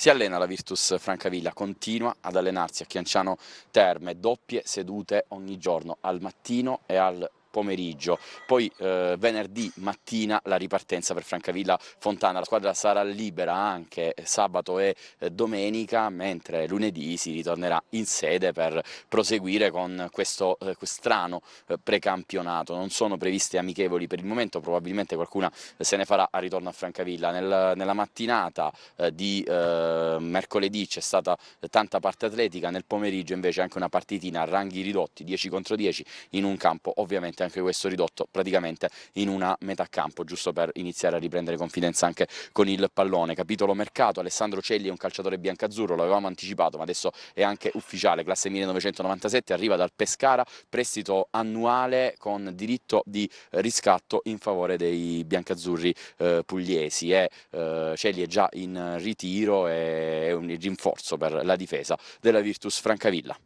Si allena la Virtus Francavilla, continua ad allenarsi a Chianciano Terme, doppie sedute ogni giorno, al mattino e al pomeriggio. Poi eh, venerdì mattina la ripartenza per Francavilla Fontana. La squadra sarà libera anche eh, sabato e eh, domenica, mentre lunedì si ritornerà in sede per proseguire con questo eh, strano eh, precampionato. Non sono previste amichevoli per il momento, probabilmente qualcuna se ne farà a ritorno a Francavilla. Nel, nella mattinata di mercoledì c'è stata tanta parte atletica, nel pomeriggio invece anche una partitina a ranghi ridotti, 10 contro 10, in un campo ovviamente anche anche questo ridotto praticamente in una metà campo, giusto per iniziare a riprendere confidenza anche con il pallone. Capitolo mercato, Alessandro Celli è un calciatore biancazzurro, l'avevamo anticipato, ma adesso è anche ufficiale, classe 1997, arriva dal Pescara, prestito annuale con diritto di riscatto in favore dei biancazzurri eh, pugliesi. E, eh. eh, Celli è già in ritiro e è un rinforzo per la difesa della Virtus Francavilla.